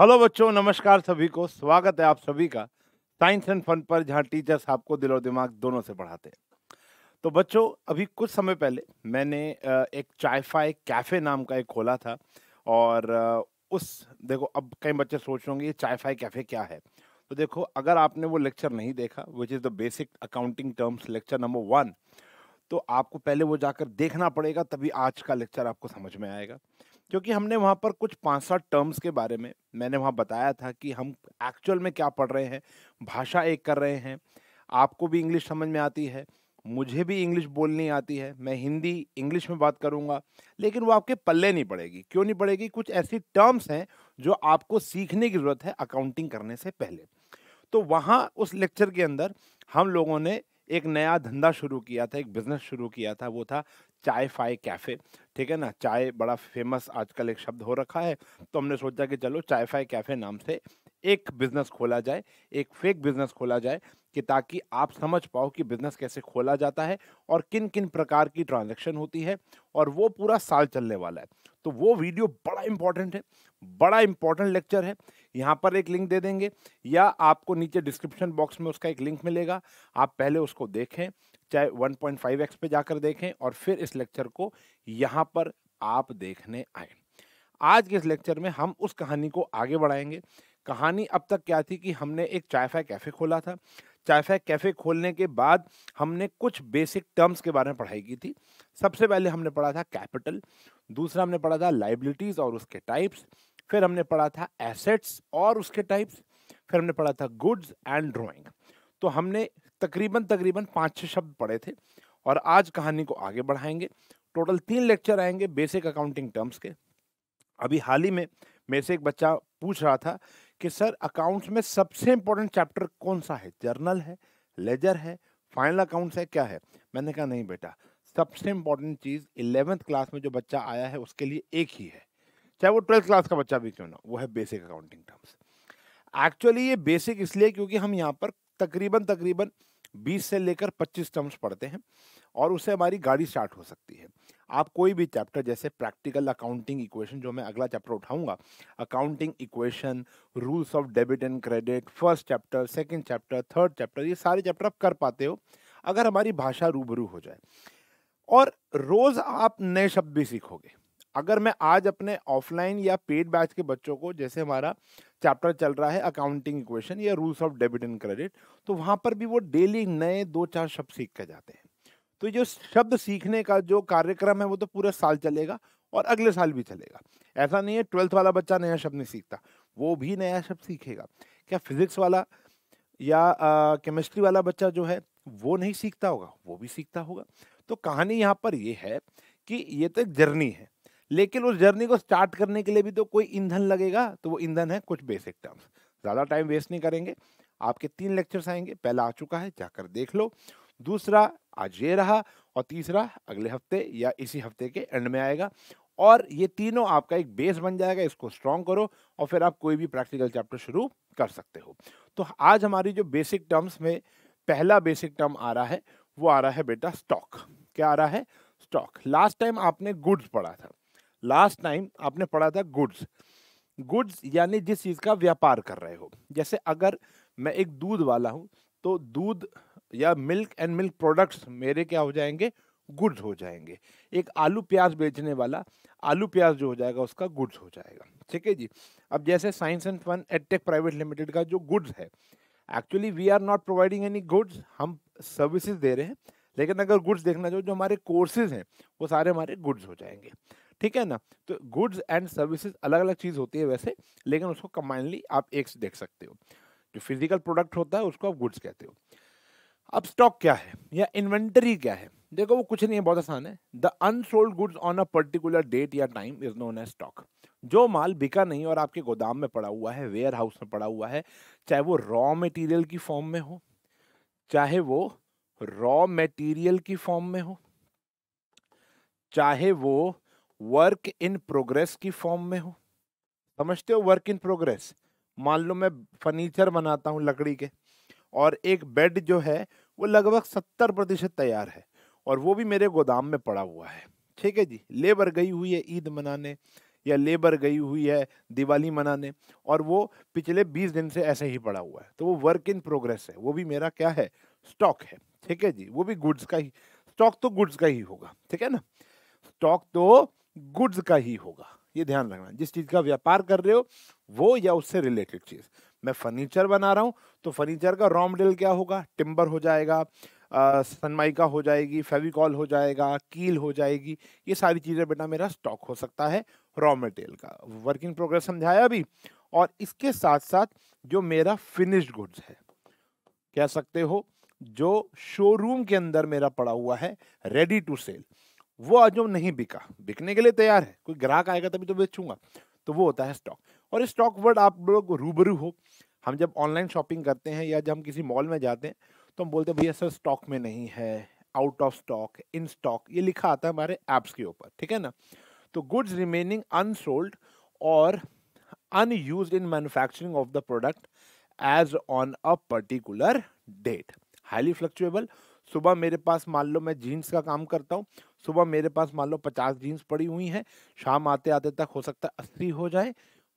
hello बच्चों नमस्कार सभी को स्वागत है आप सभी का साइंस एंड फन पर जहां टीचर्स आपको दिल और दिमाग दोनों से पढ़ाते हैं तो बच्चों अभी कुछ समय पहले मैंने एक चायफाई कैफ़े नाम का एक खोला था और उस देखो अब कई बच्चे सोच रहे होंगे ये चायफाई कैफ़े क्या है तो देखो अगर आपने वो लेक्चर नहीं देखा which is the basic accounting terms lecture number one तो आपको पहले वो जाकर देखना पड़ेगा तभी आज का लेक्चर आपको समझ में आएगा क्योंकि हमने वहाँ पर कुछ पाँच सात टर्म्स के बारे में मैंने वहाँ बताया था कि हम एक्चुअल में क्या पढ़ रहे हैं भाषा एक कर रहे हैं आपको भी इंग्लिश समझ में आती है मुझे भी इंग्लिश बोलनी आती है मैं हिंदी इंग्लिश में बात करूँगा लेकिन वो आपके पल्ले नहीं पड़ेगी क्यों नहीं पड़ेगी कुछ ऐसी टर्म्स हैं जो आपको सीखने की ज़रूरत है अकाउंटिंग करने से पहले तो वहाँ उस लेक्चर के अंदर हम लोगों ने एक नया धंधा शुरू किया था एक बिजनेस शुरू किया था वो था चाय फाय कैफ़े ठीक है ना चाय बड़ा फेमस आजकल एक शब्द हो रखा है तो हमने सोचा कि चलो चाय फाई कैफ़े नाम से एक बिज़नेस खोला जाए एक फेक बिज़नेस खोला जाए कि ताकि आप समझ पाओ कि बिज़नेस कैसे खोला जाता है और किन किन प्रकार की ट्रांजेक्शन होती है और वो पूरा साल चलने वाला है तो वो वीडियो बड़ा इंपॉर्टेंट है बड़ा इंपॉर्टेंट लेक्चर है यहाँ पर एक लिंक दे देंगे या आपको नीचे डिस्क्रिप्शन बॉक्स में उसका एक लिंक मिलेगा आप पहले उसको देखें चाहे 1.5x पे जाकर देखें और फिर इस लेक्चर को यहाँ पर आप देखने आए आज के इस लेक्चर में हम उस कहानी को आगे बढ़ाएंगे कहानी अब तक क्या थी कि हमने एक चायफा कैफ़े खोला था चायफा कैफ़े खोलने के बाद हमने कुछ बेसिक टर्म्स के बारे में पढ़ाई की थी सबसे पहले हमने पढ़ा था कैपिटल दूसरा हमने पढ़ा था लाइबिलिटीज़ और उसके टाइप्स फिर हमने पढ़ा था एसेट्स और उसके टाइप्स फिर हमने पढ़ा था गुड्स एंड ड्रॉइंग तो हमने तकरीबन तकरीबन पाँच छः शब्द पढ़े थे और आज कहानी को आगे बढ़ाएंगे टोटल तीन लेक्चर आएंगे बेसिक अकाउंटिंग टर्म्स के अभी हाल ही में मेरे से एक बच्चा पूछ रहा था कि सर अकाउंट्स में सबसे इम्पोर्टेंट चैप्टर कौन सा है जर्नल है लेजर है फाइनल अकाउंट्स है क्या है मैंने कहा नहीं बेटा सबसे इम्पोर्टेंट चीज़ इलेवेंथ क्लास में जो बच्चा आया है उसके लिए एक ही है चाहे वो ट्वेल्थ क्लास का बच्चा भी क्यों ना वो है बेसिक अकाउंटिंग टर्म्स एक्चुअली ये बेसिक इसलिए क्योंकि हम यहाँ पर तकरीबन तकरीबन बीस से लेकर पच्चीस टर्म्स पढ़ते हैं और उससे हमारी गाड़ी स्टार्ट हो सकती है आप कोई भी चैप्टर जैसे प्रैक्टिकल अकाउंटिंग इक्वेशन जो मैं अगला चैप्टर उठाऊंगा accounting equation rules of debit and credit first chapter second chapter third chapter ये सारे चैप्टर आप कर पाते हो अगर हमारी भाषा रूबरू हो जाए और रोज़ आप नए शब्द भी सीखोगे अगर मैं आज अपने ऑफलाइन या पेड बैच के बच्चों को जैसे हमारा चैप्टर चल रहा है अकाउंटिंग इक्वेशन या rules of debit and credit तो वहाँ पर भी वो डेली नए दो चार शब्द सीख के जाते हैं तो जो शब्द सीखने का जो कार्यक्रम है वो तो पूरे साल चलेगा और अगले साल भी चलेगा ऐसा नहीं है ट्वेल्थ वाला बच्चा नया शब्द नहीं सीखता वो भी नया शब्द सीखेगा क्या फिजिक्स वाला या केमिस्ट्री वाला बच्चा जो है वो नहीं सीखता होगा वो भी सीखता होगा तो कहानी यहाँ पर ये है कि ये तो एक जर्नी है लेकिन उस जर्नी को स्टार्ट करने के लिए भी तो कोई ईंधन लगेगा तो वो ईंधन है कुछ बेसिक टर्म्स ज़्यादा टाइम वेस्ट नहीं करेंगे आपके तीन लेक्चर्स आएंगे पहला आ चुका है जाकर देख लो दूसरा आज ये रहा और तीसरा अगले हफ्ते या इसी हफ्ते के एंड में आएगा और ये तीनों आपका एक बेस बन जाएगा इसको स्ट्रॉन्ग करो और फिर आप कोई भी प्रैक्टिकल चैप्टर शुरू कर सकते हो तो आज हमारी जो बेसिक टर्म्स में पहला बेसिक टर्म आ रहा है वो आ रहा है बेटा स्टॉक क्या आ रहा है स्टॉक लास्ट टाइम आपने गुड्स पढ़ा था लास्ट टाइम आपने पढ़ा था गुड्स गुड्स यानी जिस चीज़ का व्यापार कर रहे हो जैसे अगर मैं एक दूध वाला हूँ तो दूध या मिल्क एंड मिल्क प्रोडक्ट्स मेरे क्या हो जाएंगे गुड्स हो जाएंगे एक आलू प्याज बेचने वाला आलू प्याज जो हो जाएगा उसका गुड्स हो जाएगा ठीक है जी अब जैसे science and fun edtech private limited का जो गुड्स है actually we are not providing any goods हम सर्विसेज दे रहे हैं लेकिन अगर गुड्स देखना चाहो जो हमारे कोर्सेज हैं वो सारे हमारे गुड्स हो जाएंगे ठीक है ना तो गुड्स एंड सर्विसेज अलग अलग चीज़ होती है वैसे लेकिन उसको कंबाइनली आप एक से देख सकते हो जो फिजिकल प्रोडक्ट होता है उसको आप गुड्स कहते हो अब स्टॉक क्या है या इन्वेंटरी क्या है देखो वो कुछ नहीं है बहुत आसान है the unsold goods on a particular date या time is known as stock जो माल बिका नहीं और आपके गोदाम में पड़ा हुआ है वेयर हाउस में पड़ा हुआ है चाहे वो रॉ मटेरियल की फॉर्म में हो चाहे वो रॉ मटेरियल की फॉर्म में हो चाहे वो वर्क इन प्रोग्रेस की फॉर्म में हो समझते हो वर्क इन प्रोग्रेस मान लो मैं फर्नीचर बनाता हूँ लकड़ी के और एक बेड जो है वो लगभग सत्तर प्रतिशत तैयार है और वो भी मेरे गोदाम में पड़ा हुआ है ठीक है जी लेबर गई हुई है ईद मनाने या लेबर गई हुई है दिवाली मनाने और वो पिछले बीस दिन से ऐसे ही पड़ा हुआ है तो वो वर्क इन प्रोग्रेस है वो भी मेरा क्या है स्टॉक है ठीक है जी वो भी गुड्स का ही स्टॉक तो गुड्स का ही होगा ठीक है ना स्टॉक तो गुड्स का ही होगा ये ध्यान रखना जिस चीज़ का व्यापार कर रहे हो वो या उससे रिलेटेड चीज़ मैं फर्नीचर बना रहा हूँ तो फर्नीचर का रॉ मटेरियल क्या होगा टिम्बर हो जाएगा सनमाइका हो जाएगी फेविकॉल हो जाएगा कील हो जाएगी ये सारी चीज़ें बेटा मेरा स्टॉक हो सकता है रॉ मटेरियल का वर्किंग प्रोग्रेस समझाया अभी और इसके साथ साथ जो मेरा फिनिश्ड गुड्स है कह सकते हो जो शोरूम के अंदर मेरा पड़ा हुआ है रेडी टू सेल वो आज नहीं बिका बिकने के लिए तैयार है कोई ग्राहक आएगा तभी तो बेचूंगा तो वो होता है स्टॉक और स्टॉक वर्ड आप लोग रूबरू हो हम जब ऑनलाइन शॉपिंग करते हैं या जब हम किसी मॉल में जाते हैं तो हम बोलते हैं भैया सर स्टॉक में नहीं है out of stock in stock ये लिखा आता है हमारे ऐप्स के ऊपर ठीक है ना तो गुड्स रिमेनिंग अनसोल्ड और unused in manufacturing of the product as on a particular date highly fluctuable सुबह मेरे पास मान लो मैं जीन्स का काम करता हूँ सुबह मेरे पास मान लो पचास जीन्स पड़ी हुई हैं शाम आते आते तक हो सकता है अस्सी हो जाए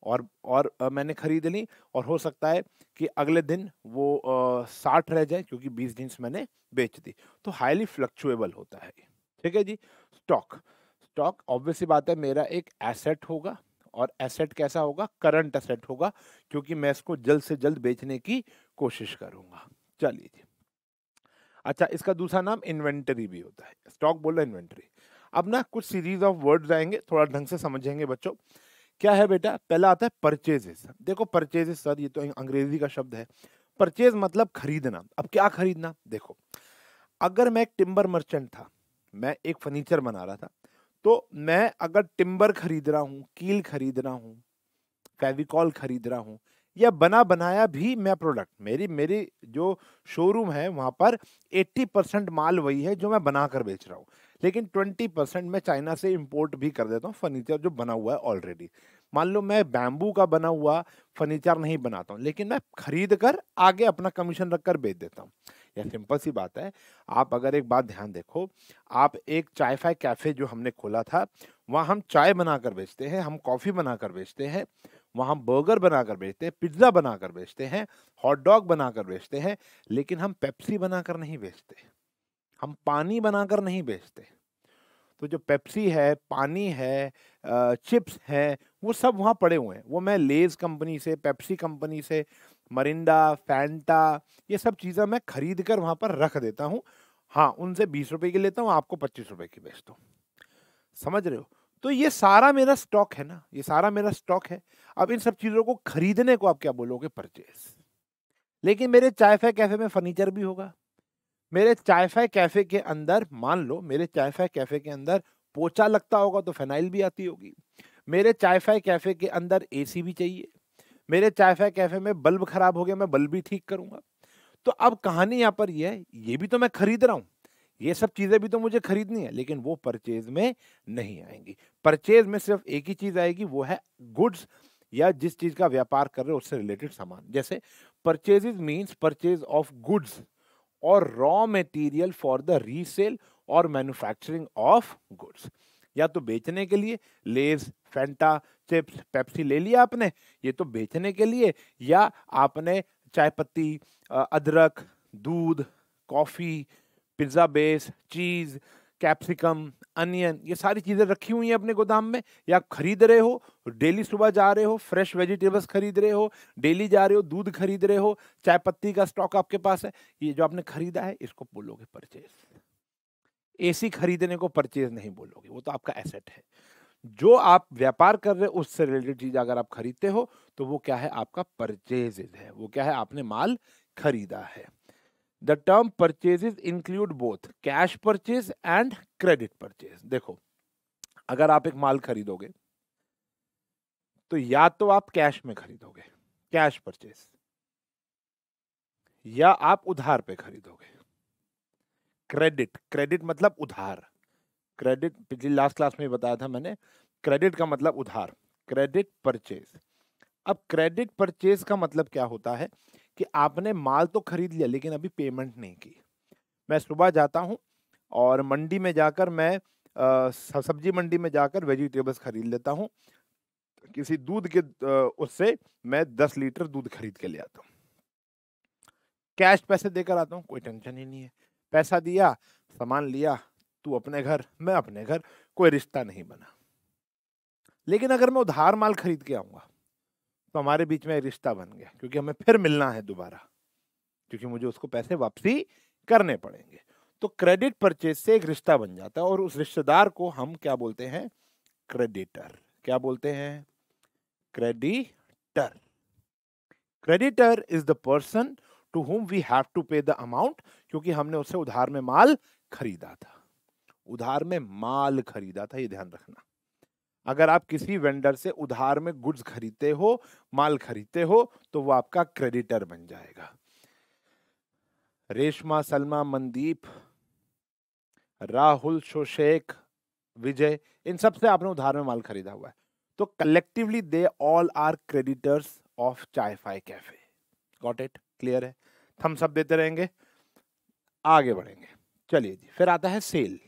और और मैंने खरीद ली और हो सकता है कि अगले दिन वो साठ रह जाए क्योंकि बीस जीन्स मैंने बेच दी तो हाईली फ्लक्चुएबल होता है ठीक है जी स्टॉक स्टॉक ऑब्वियसली बात है मेरा एक एसेट होगा और एसेट कैसा होगा करंट एसेट होगा क्योंकि मैं इसको जल्द से जल्द बेचने की कोशिश करूंगा चलिए जी अच्छा इसका दूसरा नाम इन्वेंटरी भी होता है स्टॉक बोला इन्वेंटरी अब ना कुछ सीरीज ऑफ वर्ड्स आएंगे थोड़ा ढंग से समझेंगे बच्चों क्या है बेटा पहला आता है परचेजेस देखो परचेजेस सर ये तो अंग्रेजी का शब्द है परचेज मतलब खरीदना अब क्या खरीदना देखो अगर मैं एक टिम्बर मर्चेंट था मैं एक फर्नीचर बना रहा था तो मैं अगर टिम्बर खरीद रहा हूँ कील खरीद रहा हूँ फेविकॉल खरीद रहा हूँ या बना बनाया भी मैं प्रोडक्ट मेरी मेरी जो शोरूम है वहाँ पर 80 परसेंट माल वही है जो मैं बना कर बेच रहा हूँ लेकिन 20 परसेंट मैं चाइना से इम्पोर्ट भी कर देता हूँ फर्नीचर जो बना हुआ है ऑलरेडी मान लो मैं बैम्बू का बना हुआ फर्नीचर नहीं बनाता हूँ लेकिन मैं खरीद कर आगे अपना कमीशन रख कर बेच देता हूँ यह सिंपल सी बात है आप अगर एक बात ध्यान देखो आप एक चाय फाय कैफ़े जो हमने खोला था वहाँ हम चाय बना कर बेचते हैं हम कॉफ़ी बना कर बेचते हैं वहाँ बर्गर बनाकर बेचते हैं पिज्ज़ा बनाकर बेचते हैं हॉट डॉग बनाकर बेचते हैं लेकिन हम पेप्सी बनाकर नहीं बेचते हम पानी बनाकर नहीं बेचते तो जो पेप्सी है पानी है चिप्स है वो सब वहाँ पड़े हुए हैं वो मैं लेज कंपनी से पेप्सी कंपनी से मरिंडा फैंटा ये सब चीज़ें मैं खरीद कर वहाँ पर रख देता हूँ हाँ उनसे बीस रुपये की लेता हूँ आपको पच्चीस रुपये की बेचता हूँ समझ रहे हो तो ये सारा मेरा स्टॉक है ना ये सारा मेरा स्टॉक है अब इन सब चीज़ों को खरीदने को आप क्या बोलोगे परचेज लेकिन मेरे चायफा कैफ़े में फर्नीचर भी होगा मेरे चायफा कैफ़े के अंदर मान लो मेरे चायफा कैफ़े के अंदर पोचा लगता होगा तो फेनाइल भी आती होगी मेरे चायफा कैफ़े के अंदर एसी भी चाहिए मेरे चायफा कैफ़े में बल्ब ख़राब हो गया मैं बल्ब भी ठीक करूंगा तो अब कहानी यहाँ पर यह है ये भी तो मैं खरीद रहा हूँ ये सब चीज़ें भी तो मुझे खरीदनी है लेकिन वो परचेज में नहीं आएंगी परचेज में सिर्फ एक ही चीज़ आएगी वो है गुड्स या जिस चीज का व्यापार कर रहे हो उससे रिलेटेड सामान जैसे purchases means purchase of goods और raw material for the resale और मैन्युफैक्चरिंग ऑफ गुड्स या तो बेचने के लिए लेज फेंटा चिप्स पेप्सी ले लिया आपने ये तो बेचने के लिए या आपने चाय पत्ती अदरक दूध coffee pizza base cheese capsicum onion ये सारी चीज़ें रखी हुई हैं अपने गोदाम में या आप खरीद रहे हो डेली सुबह जा रहे हो फ्रेश वेजिटेबल्स खरीद रहे हो डेली जा रहे हो दूध खरीद रहे हो चाय पत्ती का स्टॉक आपके पास है ये जो आपने खरीदा है इसको बोलोगे परचेज एसी खरीदने को परचेज नहीं बोलोगे वो तो आपका एसेट है जो आप व्यापार कर रहे हो उससे रिलेटेड चीज अगर आप खरीदते हो तो वो क्या है आपका परचेज है वो क्या है आपने माल खरीदा है the term is include both cash purchase and credit purchase देखो अगर आप एक माल खरीदोगे तो या तो आप कैश में खरीदोगे कैश परचेज या आप उधार पे खरीदोगे क्रेडिट क्रेडिट मतलब उधार क्रेडिट पिछली लास्ट क्लास में बताया था मैंने क्रेडिट का मतलब उधार क्रेडिट परचेज अब क्रेडिट परचेज का मतलब क्या होता है कि आपने माल तो खरीद लिया लेकिन अभी पेमेंट नहीं की मैं सुबह जाता हूँ और मंडी में जाकर मैं सब्जी मंडी में जाकर वेजिटेबल्स खरीद लेता हूँ किसी दूध के उससे मैं दस लीटर दूध खरीद के ले आता हूँ कैश पैसे देकर आता हूँ कोई टेंशन ही नहीं है पैसा दिया सामान लिया तू अपने घर मैं अपने घर कोई रिश्ता नहीं बना लेकिन अगर मैं उधार माल खरीद के आऊँगा तो हमारे बीच में रिश्ता बन गया क्योंकि हमें फिर मिलना है दोबारा क्योंकि मुझे उसको पैसे वापसी करने पड़ेंगे तो क्रेडिट परचेज से एक रिश्ता बन जाता है और उस रिश्तेदार को हम क्या बोलते हैं क्रेडिटर क्या बोलते हैं creditor creditor is the person to whom we have to pay the amount क्योंकि हमने उसे उधार में माल खरीदा था उधार में माल खरीदा था ये ध्यान रखना अगर आप किसी वेंडर से उधार में गुड्स खरीदते हो माल खरीदते हो तो वो आपका क्रेडिटर बन जाएगा रेशमा सलमा मनदीप राहुल शोशेख विजय इन सब से आपने उधार में माल खरीदा हुआ है तो collectively they all are creditors of Chai Fi cafe got it clear है थम्स सब देते रहेंगे आगे बढ़ेंगे चलिए जी फिर आता है सेल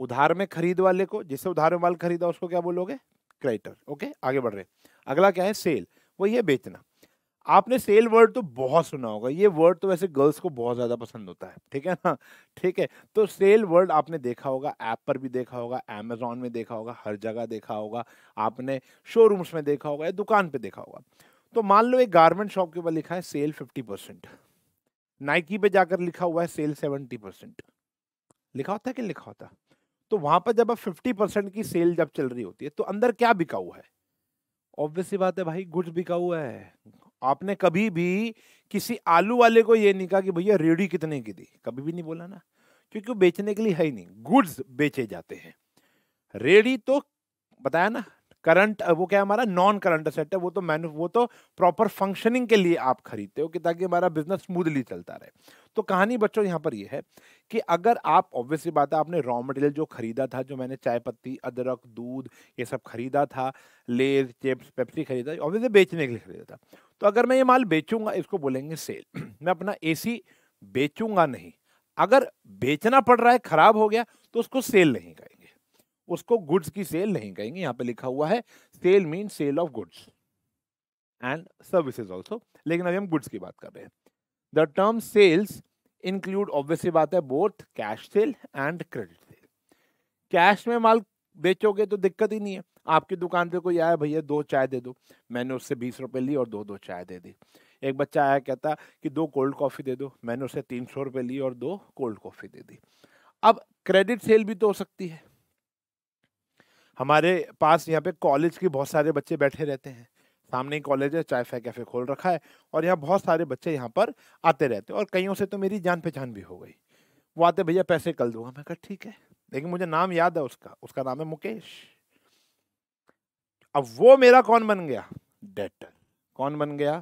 उधार में खरीद वाले को जिसे उधार में माल खरीदा उसको क्या बोलोगे क्रेडिटर ओके आगे बढ़ रहे अगला क्या है सेल वही है बेचना आपने सेल वर्ड तो बहुत सुना होगा ये वर्ड तो वैसे गर्ल्स को बहुत ज़्यादा पसंद होता है ठीक है ना ठीक है तो सेल वर्ड आपने देखा होगा ऐप पर भी देखा होगा अमेजोन में देखा होगा हर जगह देखा होगा आपने शोरूम्स में देखा होगा या दुकान पे देखा होगा तो मान लो एक गारमेंट शॉप के ऊपर लिखा है सेल फिफ्टी परसेंट नाइकी पे जाकर लिखा हुआ है सेल सेवेंटी परसेंट लिखा होता है कि लिखा होता तो वहां पर जब फिफ्टी परसेंट की सेल जब चल रही होती है तो अंदर क्या बिका हुआ है ऑब्वियसली बात है भाई गुड्स बिका हुआ है आपने कभी भी किसी आलू वाले को ये नहीं कहा कि भैया रेडी कितने की दी कभी भी नहीं बोला ना क्योंकि वो बेचने के लिए है ही नहीं गुड्स बेचे जाते हैं रेडी तो बताया ना करंट वो क्या हमारा नॉन करंट असेट है वो तो मैनु वो तो प्रॉपर फंक्शनिंग के लिए आप खरीदते हो कि ताकि हमारा बिजनेस स्मूथली चलता रहे तो कहानी बच्चों यहाँ पर ये यह है कि अगर आप ऑब्वियसली बात है आपने रॉ मटेरियल जो खरीदा था जो मैंने चाय पत्ती अदरक दूध ये सब खरीदा था लेज चिप्स पेप्सी खरीदा ऑब्वियसली बेचने के लिए खरीदा था तो अगर मैं ये माल बेचूंगा इसको बोलेंगे सेल मैं अपना एसी बेचूंगा नहीं अगर बेचना पड़ रहा है खराब हो गया तो उसको सेल नहीं कहेंगे उसको गुड्स की सेल नहीं कहेंगे यहाँ पे लिखा हुआ है sale mean sale of goods and services also लेकिन अभी हम गुड्स की बात कर रहे हैं the term sales include obviously बात है both cash sale and credit sale cash में माल बेचोगे तो दिक्कत ही नहीं है आपकी दुकान पे कोई आया भैया दो चाय दे दो मैंने उससे बीस रुपए ली और दो दो चाय दे दी एक बच्चा आया कहता कि दो कोल्ड कॉफ़ी दे दो मैंने उससे तीन सौ रुपये ली और दो कोल्ड कॉफ़ी दे दी अब क्रेडिट सेल भी तो हो सकती है हमारे पास यहाँ पे कॉलेज के बहुत सारे बच्चे बैठे रहते हैं सामने ही कॉलेज है चाय फाय कैफे खोल रखा है और यहाँ बहुत सारे बच्चे यहाँ पर आते रहते और कईयों से तो मेरी जान पहचान भी हो गई वो आते भैया पैसे कल दूंगा मैं कहा ठीक है लेकिन मुझे नाम याद है उसका उसका नाम है मुकेश अब वो मेरा कौन बन गया डेटर कौन बन गया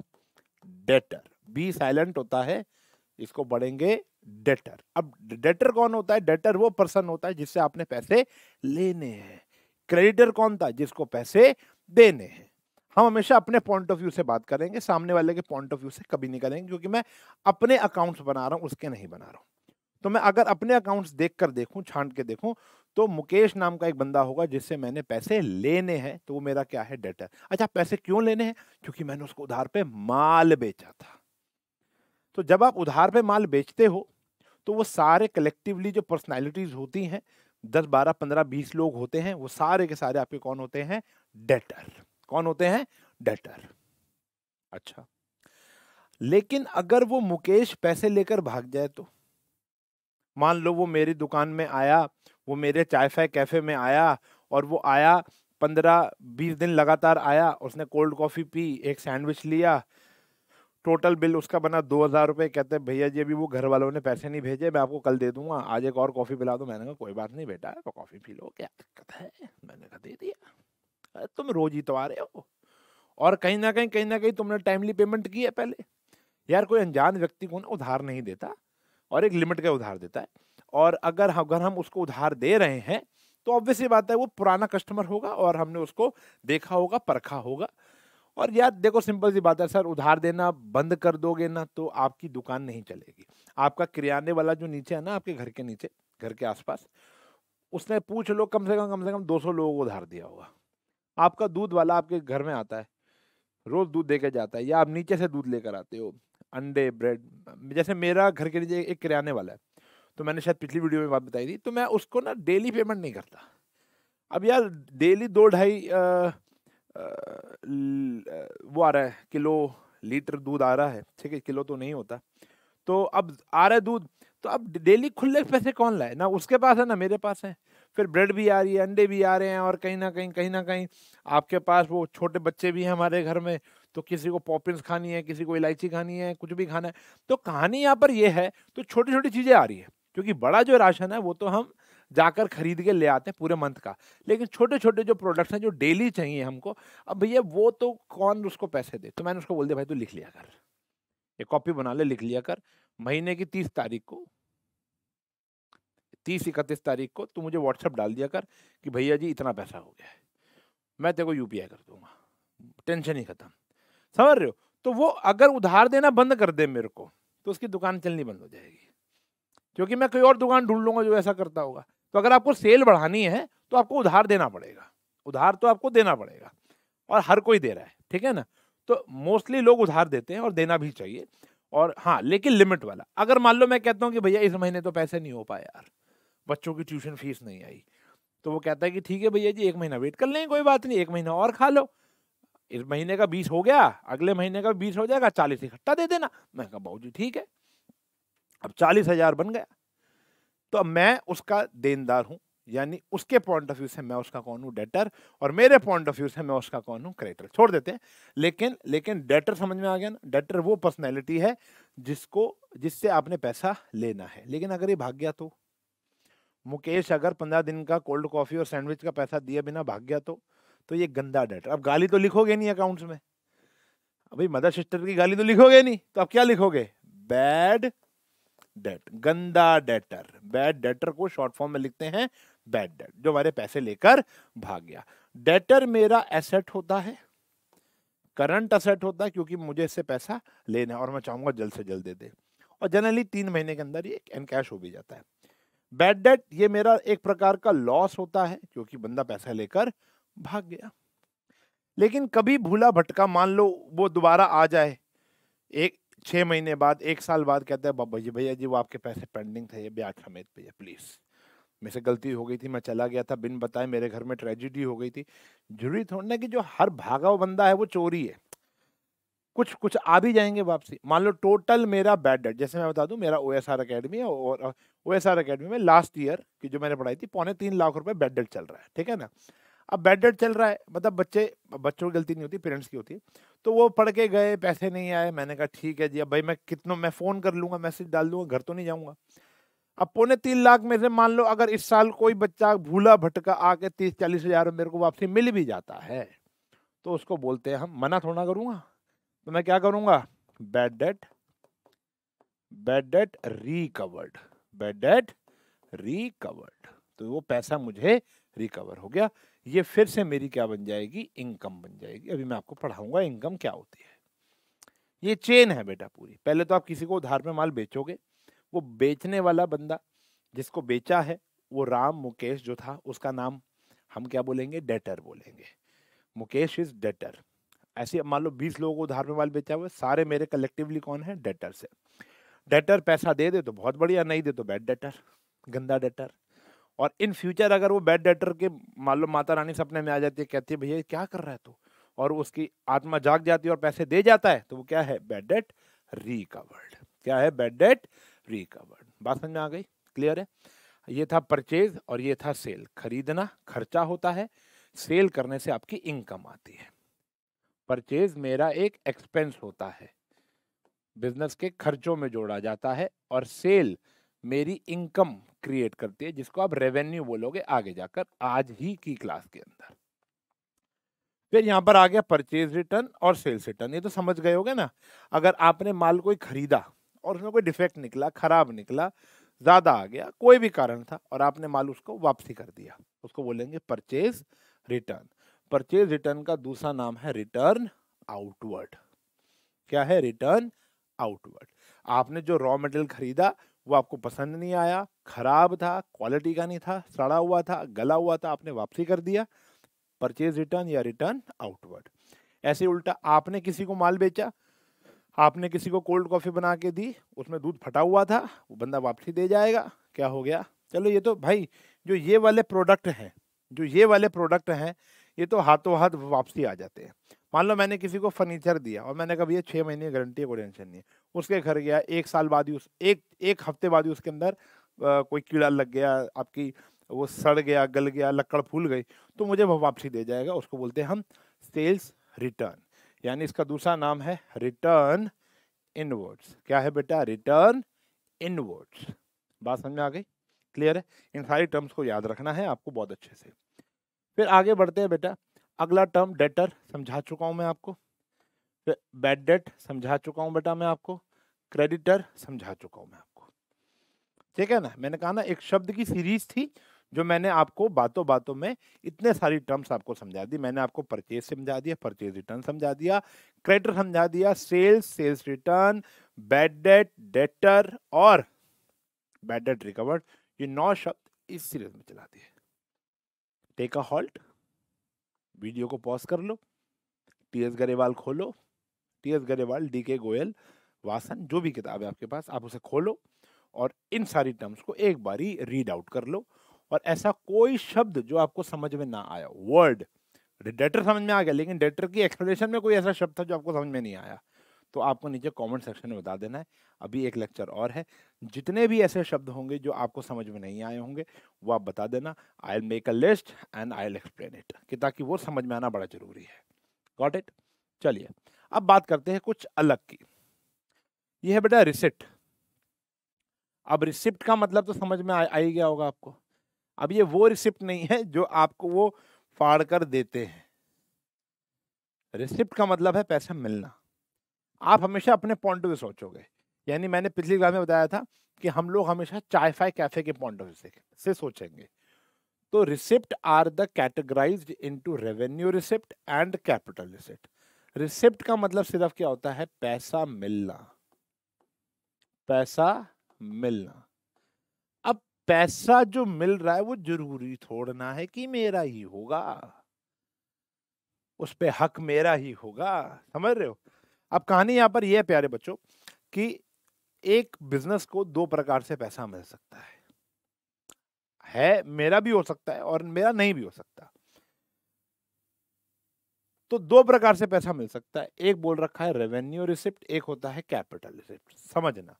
डेटर बी साइलेंट होता है इसको बढ़ेंगे डेटर अब डेटर कौन होता है डेटर वो पर्सन होता है जिससे आपने पैसे लेने हैं क्रेडिटर कौन था जिसको पैसे देने हैं हम हमेशा अपने पॉइंट ऑफ व्यू से बात करेंगे सामने वाले के पॉइंट ऑफ व्यू से कभी नहीं करेंगे क्योंकि मैं अपने अकाउंट्स बना रहा हूँ उसके नहीं बना रहा हूँ तो मैं अगर अपने अकाउंट्स देख कर देखूँ छांट के देखूँ तो मुकेश नाम का एक बंदा होगा जिससे मैंने पैसे लेने हैं तो वो मेरा क्या है डेटर अच्छा पैसे क्यों लेने हैं क्योंकि मैंने उसको उधार पे माल बेचा था तो जब आप उधार पे माल बेचते हो तो वो सारे कलेक्टिवली जो पर्सनैलिटीज होती हैं दस बारह पंद्रह बीस लोग होते हैं वो सारे के सारे आपके कौन होते हैं डेटर कौन होते हैं डेटर अच्छा लेकिन अगर वो मुकेश पैसे लेकर भाग जाए तो मान लो वो मेरी दुकान में आया वो मेरे चाय फाय कैफे में आया और वो आया पंद्रह बीस दिन लगातार आया उसने कोल्ड कॉफ़ी पी एक सैंडविच लिया टोटल बिल उसका बना दो हज़ार रुपये कहते हैं भैया जी अभी वो घर वालों ने पैसे नहीं भेजे मैं आपको कल दे दूंगा आज एक और कॉफ़ी पिला दो मैंने कहा कोई बात नहीं बेटा कॉफ़ी पी लो क्या दिक्कत है मैंने कहा दे दिया तुम रोज ही तो आ रहे हो और कहीं ना कहीं कहीं ना कहीं तुमने टाइमली पेमेंट की है पहले यार कोई अनजान व्यक्ति को ना उधार नहीं देता और एक लिमिट का उधार देता है और अगर अगर हम उसको उधार दे रहे हैं तो ऑब्वियस ये बात है वो पुराना कस्टमर होगा और हमने उसको देखा होगा परखा होगा और यार देखो सिंपल सी बात है सर उधार देना बंद कर दोगे ना तो आपकी दुकान नहीं चलेगी आपका किराने वाला जो नीचे है ना आपके घर के नीचे घर के आसपास उसने पूछ लो कम से कम कम से कम 200 लोगों को उधार दिया होगा आपका दूध वाला आपके घर में आता है रोज दूध दे जाता है या आप नीचे से दूध लेकर आते हो अंडे ब्रेड जैसे मेरा घर के नीचे एक किराने वाला है तो मैंने शायद पिछली वीडियो में बात बताई थी तो मैं उसको ना डेली पेमेंट नहीं करता अब यार डेली दो ढाई वो आ रहा है किलो लीटर दूध आ रहा है ठीक है किलो तो नहीं होता तो अब आ रहा है दूध तो अब डेली खुले पैसे कौन लाए ना उसके पास है ना मेरे पास है फिर ब्रेड भी आ रही है अंडे भी आ रहे हैं और कहीं ना कहीं कहीं ना कहीं आपके पास वो छोटे बच्चे भी हैं हमारे घर में तो किसी को पॉपिंस खानी है किसी को इलायची खानी है कुछ भी खाना है तो कहानी यहाँ पर यह है तो छोटी छोटी चीज़ें आ रही है क्योंकि बड़ा जो राशन है वो तो हम जाकर खरीद के ले आते हैं पूरे मंथ का लेकिन छोटे छोटे जो प्रोडक्ट्स हैं जो डेली चाहिए हमको अब भैया वो तो कौन उसको पैसे दे तो मैंने उसको बोल दिया भाई तू लिख लिया कर ये कॉपी बना ले लिख लिया कर महीने की तीस तारीख को तीस इकतीस तारीख को तू मुझे व्हाट्सअप डाल दिया कर कि भैया जी इतना पैसा हो गया है मैं तेरे को यू कर दूंगा टेंशन ही खत्म समझ रहे हो तो वो अगर उधार देना बंद कर दे मेरे को तो उसकी दुकान चलनी बंद हो जाएगी क्योंकि मैं कोई और दुकान ढूंढ लूंगा जो ऐसा करता होगा तो अगर आपको सेल बढ़ानी है तो आपको उधार देना पड़ेगा उधार तो आपको देना पड़ेगा और हर कोई दे रहा है ठीक है ना तो मोस्टली लोग उधार देते हैं और देना भी चाहिए और हाँ लेकिन लिमिट वाला अगर मान लो मैं कहता हूँ कि भैया इस महीने तो पैसे नहीं हो पाए यार बच्चों की ट्यूशन फीस नहीं आई तो वो कहता है कि ठीक है भैया जी एक महीना वेट कर लें कोई बात नहीं एक महीना और खा लो इस महीने का बीस हो गया अगले महीने का बीस हो जाएगा चालीस इकट्ठा दे देना मैं कहा भाऊ जी ठीक है अब चालीस हजार बन गया तो अब मैं उसका देनदार हूँ यानी उसके पॉइंट ऑफ व्यू से मैं उसका कौन हूँ डेटर और मेरे पॉइंट ऑफ व्यू से मैं उसका कौन हूँ क्रेडिटर छोड़ देते हैं लेकिन लेकिन डेटर समझ में आ गया ना डेटर वो पर्सनैलिटी है जिसको जिससे आपने पैसा लेना है लेकिन अगर ये भाग गया तो मुकेश अगर पंद्रह दिन का कोल्ड कॉफी और सैंडविच का पैसा दिए बिना भाग गया तो तो ये गंदा डेट अब गाली तो लिखोगे नहीं अकाउंट्स में अभी मदर सिस्टर की गाली तो लिखोगे नहीं तो अब क्या लिखोगे बैड डेट गंदा डेटर बैड डेटर को शॉर्ट फॉर्म में लिखते हैं बैड डेट जो हमारे पैसे लेकर भाग गया डेटर मेरा एसेट होता है करंट असेट होता है क्योंकि मुझे इससे पैसा लेना है और मैं चाहूंगा जल्द से जल्द दे दे और जनरली तीन महीने के अंदर ये एनकैश हो भी जाता है बैड डेट ये मेरा एक प्रकार का लॉस होता है क्योंकि बंदा पैसा लेकर भाग गया लेकिन कभी भूला भटका मान लो वो दोबारा आ जाए एक छः महीने बाद एक साल बाद कहते हैं बाबा जी भैया जी वो आपके पैसे पेंडिंग थे ये ब्याज समेत भैया प्लीज़ मेरे से गलती हो गई थी मैं चला गया था बिन बताए मेरे घर में ट्रेजिडी हो गई थी जरूरी थोड़ी ना कि जो हर भागा हुआ बंदा है वो चोरी है कुछ कुछ आ भी जाएंगे वापसी मान लो टोटल मेरा बैड डेट जैसे मैं बता दूं मेरा ओ एस आर अकेडमी है और ओ एस आर अकेडमी में लास्ट ईयर की जो मैंने पढ़ाई थी पौने तीन लाख रुपए बेड डेट चल रहा है ठीक है ना अब बेड डेट चल रहा है मतलब बच्चे बच्चों की गलती नहीं होती पेरेंट्स की होती तो वो पढ़ के गए पैसे नहीं आए मैंने कहा ठीक है जी अब भाई मैं कितनों मैं फ़ोन कर लूँगा मैसेज डाल दूंगा घर तो नहीं जाऊँगा अब पौने तीन लाख में से मान लो अगर इस साल कोई बच्चा भूला भटका आके तीस चालीस हज़ार मेरे को वापसी मिल भी जाता है तो उसको बोलते हैं हम मना थोड़ा करूँगा तो मैं क्या करूँगा bad debt bad debt recovered but debt recovered तो वो पैसा मुझे रिकवर हो गया ये फिर से मेरी क्या बन जाएगी इनकम बन जाएगी अभी मैं आपको पढ़ाऊंगा इनकम क्या होती है ये चेन है बेटा पूरी पहले तो आप किसी को उधार में माल बेचोगे वो बेचने वाला बंदा जिसको बेचा है वो राम मुकेश जो था उसका नाम हम क्या बोलेंगे डेटर बोलेंगे मुकेश इज डेटर ऐसे मान लो बीस लोगों को उधार में माल बेचा हुआ सारे मेरे कलेक्टिवली कौन है डेटर से डेटर पैसा दे दे तो बहुत बढ़िया नहीं दे तो बैड डेटर गंदा डेटर और इन फ्यूचर अगर वो बैड डेटर के मान लो माता रानी सपने में आ जाती है कहती है भैया क्या कर रहा है तू और उसकी आत्मा जाग जाती है और पैसे दे जाता है तो वो क्या है बैड डेट रिकवर्ड क्या है बैड डेट रिकवर्ड बात समझ में आ गई क्लियर है ये था परचेज और ये था सेल खरीदना खर्चा होता है सेल करने से आपकी इनकम आती है परचेज मेरा एक एक्सपेंस होता है बिजनेस के खर्चों में जोड़ा जाता है और सेल मेरी इनकम क्रिएट करती है जिसको आप रेवेन्यू बोलोगे आगे जाकर आज ही की क्लास के अंदर फिर यहां पर आ गया परचेज रिटर्न और सेल्स रिटर्न ये तो समझ गए होगे ना अगर आपने माल कोई खरीदा और उसमें कोई डिफेक्ट निकला खराब निकला ज़्यादा आ गया कोई भी कारण था और आपने माल उसको वापसी कर दिया उसको बोलेंगे परचेज रिटर्न परचेज रिटर्न का दूसरा नाम है रिटर्न आउटवर्ड क्या है रिटर्न आउटवर्ड आपने जो रॉ मटेरियल खरीदा वो आपको पसंद नहीं आया खराब था क्वालिटी का नहीं था सड़ा हुआ था गला हुआ था आपने वापसी कर दिया परचेज रिटर्न या रिटर्न आउटवर्ड ऐसे उल्टा आपने किसी को माल बेचा आपने किसी को कोल्ड कॉफ़ी बना के दी उसमें दूध फटा हुआ था वो बंदा वापसी दे जाएगा क्या हो गया चलो ये तो भाई जो ये वाले प्रोडक्ट हैं जो ये वाले प्रोडक्ट हैं ये तो हाथों हाथ वापसी आ जाते हैं मान लो मैंने किसी को फर्नीचर दिया और मैंने कहा भैया छः महीने की गारंटी है कोई टेंशन नहीं है उसके घर गया एक साल बाद ही उस एक एक हफ्ते बाद ही उसके अंदर कोई कीड़ा लग गया आपकी वो सड़ गया गल गया लकड़ फूल गई तो मुझे वह वापसी दे जाएगा उसको बोलते हैं हम सेल्स रिटर्न यानी इसका दूसरा नाम है रिटर्न इनवर्ड्स क्या है बेटा रिटर्न इन बात समझ में आ गई क्लियर है इन सारी टर्म्स को याद रखना है आपको बहुत अच्छे से फिर आगे बढ़ते हैं बेटा अगला टर्म डेटर समझा चुका हूँ मैं आपको बैड डेट समझा चुका हूँ बेटा मैं आपको क्रेडिटर समझा चुका हूँ मैं आपको ठीक है ना मैंने कहा ना एक शब्द की सीरीज थी जो मैंने आपको बातों बातों में इतने सारी टर्म्स आपको समझा दी मैंने आपको परचेज समझा दिया परचेज रिटर्न समझा दिया क्रेडिटर समझा दिया sales sales return bad debt debtor और बैड डेट रिकवर्ड ये नौ शब्द इस सीरीज में चला दिए टेक अ हॉल्ट वीडियो को पॉज कर लो टी एस गरेवाल खोलो टी एस गरेवाल डी के गोयल वासन जो भी किताब है आपके पास आप उसे खोलो और इन सारी टर्म्स को एक बारी रीड आउट कर लो और ऐसा कोई शब्द जो आपको समझ में ना आया वर्ड डेटर समझ में आ गया लेकिन डेटर की एक्सप्लेनेशन में कोई ऐसा शब्द था जो आपको समझ में नहीं आया तो आपको नीचे कमेंट सेक्शन में बता देना है अभी एक लेक्चर और है जितने भी ऐसे शब्द होंगे जो आपको समझ में नहीं आए होंगे वो आप बता देना I'll make a list and I'll explain it कि ताकि वो समझ में आना बड़ा जरूरी है गॉट इट चलिए अब बात करते हैं कुछ अलग की यह है बेटा रिसिप्ट अब रिसिप्ट का मतलब तो समझ में आ ही गया होगा आपको अब ये वो रिसिप्ट नहीं है जो आपको वो फाड़ कर देते हैं रिसिप्ट का मतलब है पैसा मिलना आप हमेशा अपने पॉइंट ऑफ व्यू सोचोगे यानी मैंने पिछली बार में बताया था कि हम लोग हमेशा चाय फाय कैफे के पॉइंट ऑफ व्यू से, सोचेंगे तो receipt are the categorise to revenue receipt and capital receipt receipt का मतलब सिर्फ क्या होता है पैसा मिलना पैसा मिलना अब पैसा जो मिल रहा है वो जरूरी थोड़ना है कि मेरा ही होगा उस पर हक मेरा ही होगा समझ रहे हो अब कहानी यहाँ पर यह है प्यारे बच्चों कि एक बिजनेस को दो प्रकार से पैसा मिल सकता है है मेरा भी हो सकता है और मेरा नहीं भी हो सकता तो दो प्रकार से पैसा मिल सकता है एक बोल रखा है रेवेन्यू रिसिप्ट एक होता है कैपिटल रिसिप्ट समझना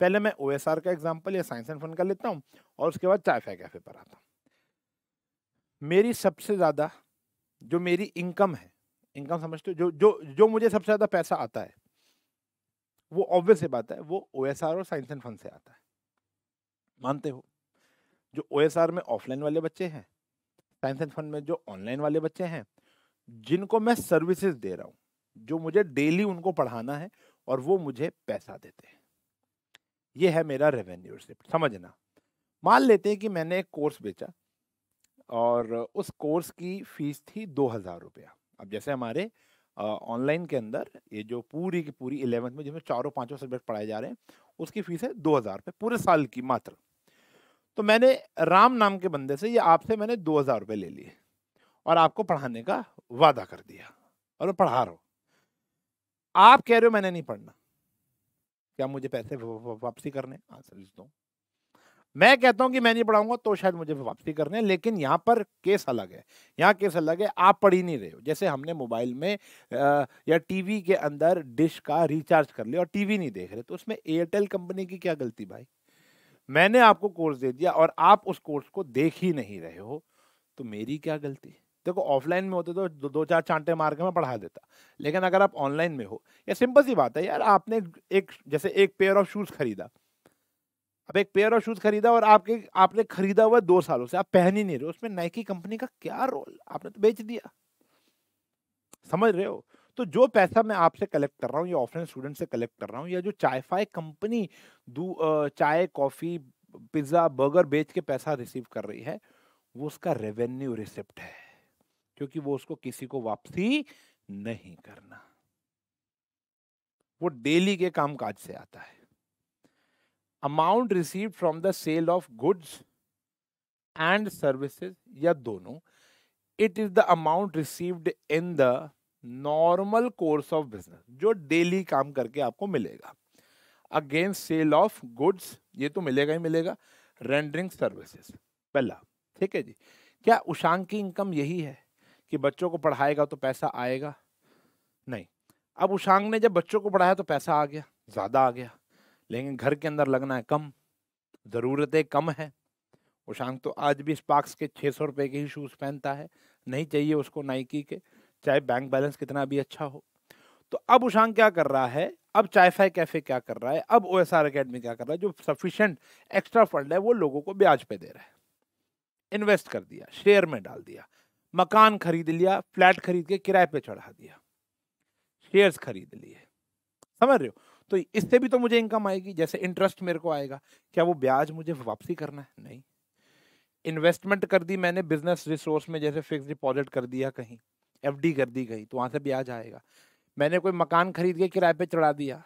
पहले मैं ओ का एग्जाम्पल या साइंस एंड फन का लेता हूं और उसके बाद चाय फाय कैफे पर आता हूं मेरी सबसे ज़्यादा जो मेरी इनकम है इनकम समझते हो जो जो जो मुझे सबसे ज़्यादा पैसा आता है वो ऑब्वियस सी बात है वो ओ और साइंस एंड फन से आता है मानते हो जो ओ में ऑफलाइन वाले बच्चे हैं साइंस एंड फन में जो ऑनलाइन वाले बच्चे हैं जिनको मैं सर्विसेज दे रहा हूँ जो मुझे डेली उनको पढ़ाना है और वो मुझे पैसा देते हैं ये है मेरा रेवेन्यू रिसिप्ट समझना मान लेते हैं कि मैंने एक कोर्स बेचा और उस कोर्स की फीस थी दो हज़ार रुपया अब जैसे हमारे ऑनलाइन के अंदर ये जो पूरी की पूरी इलेवंथ में जिसमें चारों पांचों सब्जेक्ट पढ़ाए जा रहे हैं उसकी फीस है दो हज़ार रुपये पूरे साल की मात्र तो मैंने राम नाम के बंदे से ये आपसे मैंने दो हज़ार रुपये ले लिए और आपको पढ़ाने का वादा कर दिया और पढ़ा रहा हूँ आप कह रहे हो मैंने नहीं पढ़ना क्या मुझे पैसे वापसी करने आंसर दो मैं कहता हूं कि मैं नहीं पढ़ाऊंगा तो शायद मुझे वापसी करने लेकिन यहाँ पर केस अलग है यहाँ केस अलग है आप पढ़ ही नहीं रहे हो जैसे हमने मोबाइल में आ, या टीवी के अंदर डिश का रिचार्ज कर लिया और टीवी नहीं देख रहे तो उसमें एयरटेल कंपनी की क्या गलती भाई मैंने आपको कोर्स दे दिया और आप उस कोर्स को देख ही नहीं रहे हो तो मेरी क्या गलती देखो ऑफलाइन में होते तो दो, दो चार चांटे मार के मैं पढ़ा देता लेकिन अगर आप ऑनलाइन में हो या सिंपल सी बात है यार आपने एक जैसे एक पेयर ऑफ शूज़ खरीदा अब एक पेयर ऑफ शूज खरीदा और आपके आपने खरीदा हुआ दो सालों से आप पहन ही नहीं रहे उसमें नाइकी कंपनी का क्या रोल आपने तो बेच दिया समझ रहे हो तो जो पैसा मैं आपसे कलेक्ट कर रहा हूँ या ऑफलाइन स्टूडेंट से कलेक्ट कर रहा हूँ या जो चाय फाय कंपनी चाय कॉफ़ी पिज़्ज़ा बर्गर बेच के पैसा रिसीव कर रही है वो उसका रेवेन्यू रिसिप्ट है क्योंकि वो उसको किसी को वापसी नहीं करना वो डेली के काम काज से आता है amount receive from the sale of goods and services या दोनों it is the amount received in the normal course of business जो डेली काम करके आपको मिलेगा अगेंस्ट सेल ऑफ गुड्स ये तो मिलेगा ही मिलेगा रेंडरिंग सर्विसेज पहला ठीक है जी क्या उषांग की इनकम यही है कि बच्चों को पढ़ाएगा तो पैसा आएगा नहीं अब उषांग ने जब बच्चों को पढ़ाया तो पैसा आ गया ज़्यादा आ गया लेकिन घर के अंदर लगना है कम ज़रूरतें कम है उशांक तो आज भी स्पार्क्स के छः सौ रुपये के ही शूज़ पहनता है नहीं चाहिए उसको नाइकी के चाहे बैंक बैलेंस कितना भी अच्छा हो तो अब उशांक क्या कर रहा है अब फाई कैफे क्या कर रहा है अब ओ एस आर अकेडमी क्या कर रहा है जो सफिशेंट एक्स्ट्रा फंड है वो लोगों को ब्याज पे दे रहा है इन्वेस्ट कर दिया शेयर में डाल दिया मकान खरीद लिया फ्लैट खरीद के किराए पे चढ़ा दिया शेयर्स खरीद लिए समझ रहे हो तो इससे भी तो मुझे इनकम आएगी जैसे इंटरेस्ट मेरे को आएगा क्या वो ब्याज मुझे वापसी करना है नहीं इन्वेस्टमेंट कर दी मैंने बिजनेस रिसोर्स में जैसे फिक्स डिपॉजिट कर दिया कहीं एफ कर दी गई तो वहाँ से ब्याज आएगा मैंने कोई मकान खरीद के किराए पे चढ़ा दिया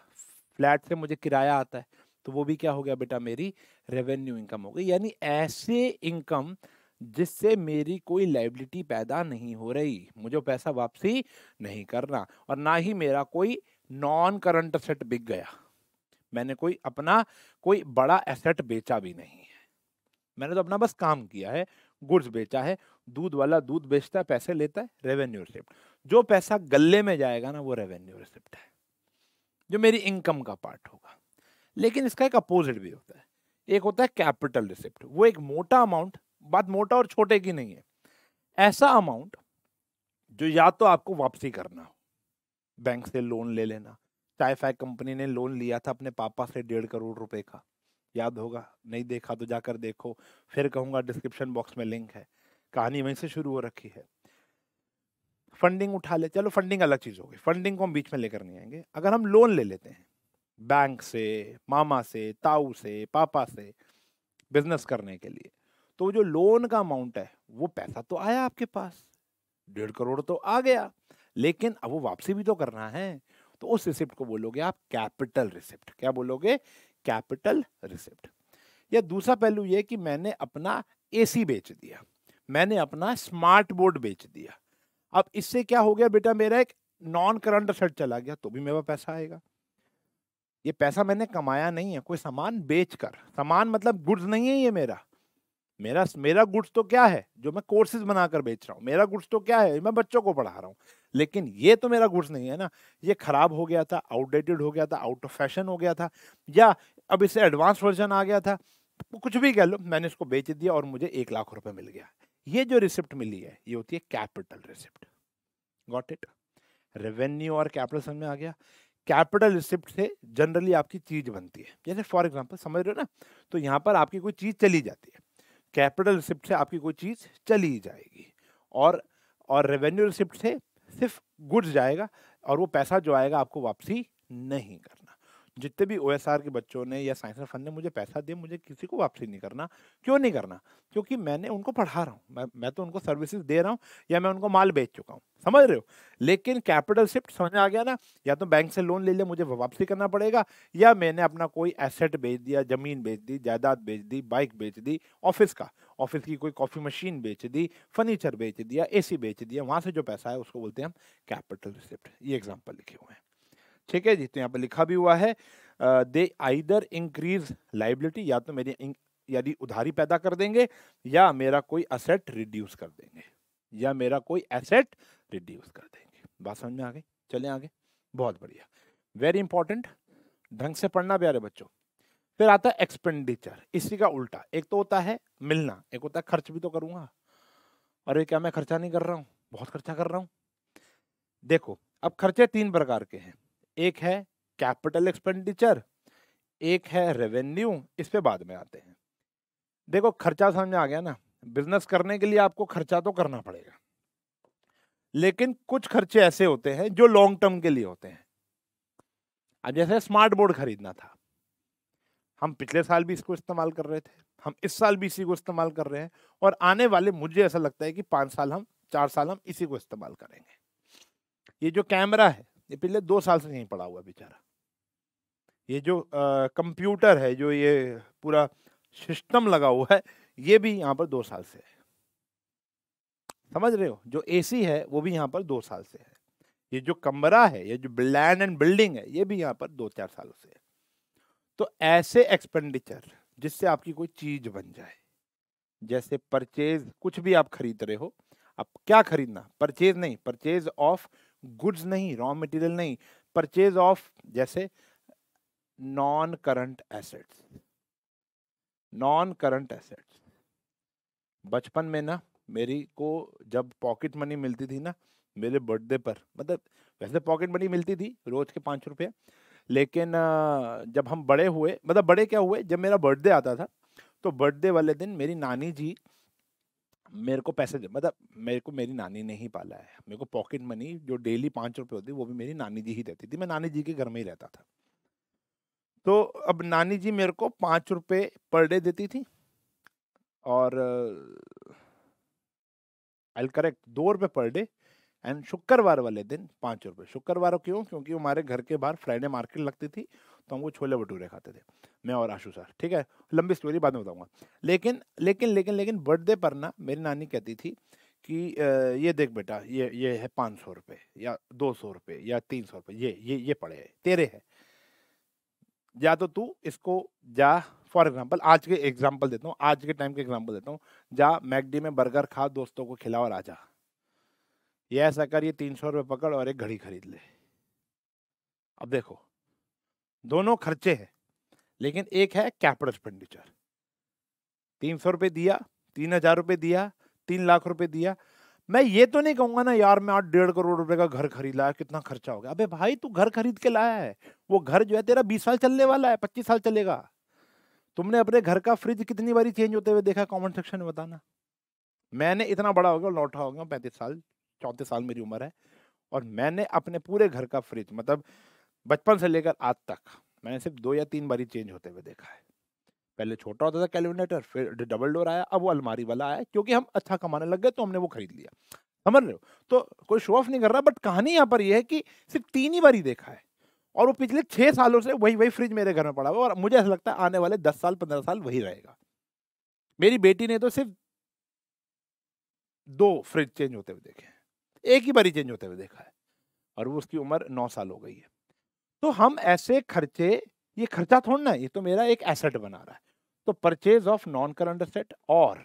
फ्लैट से मुझे किराया आता है तो वो भी क्या हो गया बेटा मेरी रेवेन्यू इनकम हो गई यानी ऐसे इनकम जिससे मेरी कोई लाइबिलिटी पैदा नहीं हो रही मुझे पैसा वापसी नहीं करना और ना ही मेरा कोई नॉन करंट असेट बिक गया मैंने कोई अपना कोई बड़ा एसेट बेचा भी नहीं है मैंने तो अपना बस काम किया है गुड्स बेचा है दूध वाला दूध बेचता है पैसे लेता है रेवेन्यू रिसिप्ट जो पैसा गले में जाएगा ना वो रेवेन्यू रिसिप्ट है जो मेरी इनकम का पार्ट होगा लेकिन इसका एक अपोजिट भी होता है एक होता है कैपिटल रिसिप्ट वो एक मोटा अमाउंट बात मोटा और छोटे की नहीं है ऐसा अमाउंट जो या तो आपको वापसी करना हो बैंक से लोन ले लेना चाय फाय कंपनी ने लोन लिया था अपने पापा से डेढ़ करोड़ रुपए का याद होगा नहीं देखा तो जाकर देखो फिर कहूँगा डिस्क्रिप्शन बॉक्स में लिंक है कहानी वहीं से शुरू हो रखी है फंडिंग उठा ले चलो फंडिंग अलग चीज़ होगी फंडिंग को हम बीच में लेकर नहीं आएंगे अगर हम लोन ले लेते हैं बैंक से मामा से ताऊ से पापा से बिजनेस करने के लिए तो जो लोन का अमाउंट है वो पैसा तो आया आपके पास डेढ़ करोड़ तो आ गया लेकिन अब वो वापसी भी तो करना है तो उस रिसिप्ट को बोलोगे आप कैपिटल रिसिप्ट क्या बोलोगे कैपिटल रिसिप्ट या दूसरा पहलू ये कि मैंने अपना एसी बेच दिया मैंने अपना स्मार्ट बोर्ड बेच दिया अब इससे क्या हो गया बेटा मेरा एक नॉन करंट असेट चला गया तो भी मेरा पैसा आएगा ये पैसा मैंने कमाया नहीं है कोई सामान बेच कर सामान मतलब गुड्स नहीं है ये मेरा मेरा मेरा गुड्स तो क्या है जो मैं कोर्सेज बनाकर बेच रहा हूँ मेरा गुड्स तो क्या है मैं बच्चों को पढ़ा रहा हूँ लेकिन ये तो मेरा गुड्स नहीं है ना ये खराब हो गया था आउटडेटेड हो गया था आउट ऑफ फैशन हो गया था या अब इसे एडवांस वर्जन आ गया था कुछ भी कह लो मैंने इसको बेच दिया और मुझे एक लाख रुपए मिल गया ये जो रिसिप्ट मिली है ये होती है capital receipt got it revenue और कैपिटल समझ में आ गया कैपिटल रिसिप्ट से जनरली आपकी चीज बनती है जैसे फॉर एग्जाम्पल समझ रहे हो ना तो यहाँ पर आपकी कोई चीज चली जाती है कैपिटल रिसिप्ट से आपकी कोई चीज़ चली जाएगी और और रेवेन्यू रिसिप्ट से सिर्फ गुड्स जाएगा और वो पैसा जो आएगा आपको वापसी नहीं कर जितने भी ओ के बच्चों ने या साइंस फंड ने मुझे पैसा दिया मुझे किसी को वापसी नहीं करना क्यों नहीं करना क्योंकि मैंने उनको पढ़ा रहा हूँ मैं मैं तो उनको सर्विसेज दे रहा हूँ या मैं उनको माल बेच चुका हूँ समझ रहे हो लेकिन कैपिटल शिफ्ट समझ आ गया ना या तो बैंक से लोन ले लिया मुझे वापसी करना पड़ेगा या मैंने अपना कोई एसेट बेच दिया ज़मीन बेच दी जायदाद बेच दी बाइक बेच दी ऑफिस का ऑफिस की कोई कॉफ़ी मशीन बेच दी फर्नीचर बेच दिया एसी बेच दिया वहाँ से जो पैसा है उसको बोलते हैं हम कैपिटल शिफ्ट ये एग्जाम्पल लिखे हुए हैं ठीक है जी तो यहाँ पर लिखा भी हुआ है दे आइदर इंक्रीज लाइबिलिटी या तो मेरी यदि उधारी पैदा कर देंगे या मेरा कोई असेट रिड्यूस कर देंगे या मेरा कोई एसेट रिड्यूस कर देंगे बात समझ में आ गई चले आगे बहुत बढ़िया वेरी इंपॉर्टेंट ढंग से पढ़ना प्यारे बच्चों फिर आता है एक्सपेंडिचर इसी का उल्टा एक तो होता है मिलना एक होता है खर्च भी तो करूंगा अरे क्या मैं खर्चा नहीं कर रहा हूँ बहुत खर्चा कर रहा हूँ देखो अब खर्चे तीन प्रकार के हैं एक है कैपिटल एक्सपेंडिचर एक है रेवेन्यू इस पे बाद में आते हैं देखो खर्चा समझ आ गया ना बिजनेस करने के लिए आपको खर्चा तो करना पड़ेगा लेकिन कुछ खर्चे ऐसे होते हैं जो लॉन्ग टर्म के लिए होते हैं अब जैसे स्मार्ट बोर्ड खरीदना था हम पिछले साल भी इसको इस्तेमाल कर रहे थे हम इस साल भी इसी को इस्तेमाल कर रहे हैं और आने वाले मुझे ऐसा लगता है कि पाँच साल हम चार साल हम इसी को इस्तेमाल करेंगे ये जो कैमरा है ये पिछले दो साल से यहीं पड़ा हुआ बेचारा ये जो कंप्यूटर है जो ये पूरा सिस्टम लगा हुआ है ये भी यहाँ पर दो साल से है समझ रहे हो जो एसी है वो भी यहाँ पर दो साल से है ये जो कमरा है ये जो लैंड एंड बिल्डिंग है ये भी यहाँ पर दो चार सालों से है तो ऐसे एक्सपेंडिचर जिससे आपकी कोई चीज बन जाए जैसे परचेज कुछ भी आप खरीद रहे हो आप क्या खरीदना परचेज नहीं परचेज ऑफ गुड्स नहीं रॉ मटेरियल नहीं परचेज ऑफ जैसे non current assets non current assets बचपन में ना मेरी को जब पॉकेट मनी मिलती थी ना मेरे बर्थडे पर मतलब वैसे पॉकेट तो मनी मिलती थी रोज के पाँच रुपये लेकिन जब हम बड़े हुए मतलब बड़े क्या हुए जब मेरा बर्थडे आता था तो बर्थडे वाले दिन मेरी नानी जी मेरे को पैसे दे मतलब मेरे को मेरी नानी ने ही पाला है मेरे को पॉकेट मनी जो डेली पाँच रुपये होती वो भी मेरी नानी जी ही देती थी मैं नानी जी के घर में ही रहता था तो अब नानी जी मेरे को पाँच रुपये पर डे देती थी और आई करेक्ट दो रुपये पर डे एंड शुक्रवार वाले दिन पाँच रुपये शुक्रवार क्यों क्योंकि हमारे घर के बाहर फ्राइडे मार्केट लगती थी तो हम वो छोले भटूरे खाते थे मैं और आशू सर ठीक है लंबी स्टोरी बाद में बताऊंगा लेकिन लेकिन लेकिन लेकिन बर्थडे पर ना मेरी नानी कहती थी कि ये देख बेटा ये ये है पाँच सौ रुपये या दो सौ रुपये या तीन सौ रुपये ये ये ये पड़े है तेरे है या तो तू इसको जा फॉर एग्जाम्पल आज के एग्जाम्पल देता हूँ आज के टाइम के एग्जाम्पल देता हूँ जा मैकडी में बर्गर खा दोस्तों को खिला और आ जा ये ऐसा कर ये तीन सौ रुपये पकड़ और एक घड़ी खरीद ले अब देखो दोनों खर्चे हैं लेकिन एक है कैपिटल एक्सपेंडिचर तीन सौ रुपये दिया तीन हजार रुपये दिया तीन लाख रुपए दिया मैं ये तो नहीं कहूंगा ना यार मैं आठ डेढ़ करोड़ रुपए का घर खरीदा है कितना खर्चा हो गया अबे भाई तू घर खरीद के लाया है वो घर जो है तेरा बीस साल चलने वाला है पच्चीस साल चलेगा तुमने अपने घर का फ्रिज कितनी बारी चेंज होते हुए देखा कॉमेंट सेक्शन में बताना मैंने इतना बड़ा हो गया लौटा हो गया पैंतीस साल चौंतीस साल मेरी उम्र है और मैंने अपने पूरे घर का फ्रिज मतलब बचपन से लेकर आज तक मैंने सिर्फ दो या तीन बारी चेंज होते हुए देखा है पहले छोटा होता था कैलकुलेटर फिर डबल डोर आया अब वो अलमारी वाला आया क्योंकि हम अच्छा कमाने लग गए तो हमने वो खरीद लिया समझ रहे हो तो कोई शो ऑफ नहीं कर रहा बट कहानी यहाँ पर यह है कि सिर्फ तीन ही बारी देखा है और वो पिछले छः सालों से वही वही फ्रिज मेरे घर में पड़ा हुआ और मुझे ऐसा लगता है आने वाले दस साल पंद्रह साल वही रहेगा मेरी बेटी ने तो सिर्फ दो फ्रिज चेंज होते हुए देखे हैं एक ही बारी चेंज होते हुए देखा है और वो उसकी उम्र नौ साल हो गई है तो हम ऐसे खर्चे ये खर्चा थोड़ा ना ये तो मेरा एक एसेट बना रहा है तो purchase of non current asset और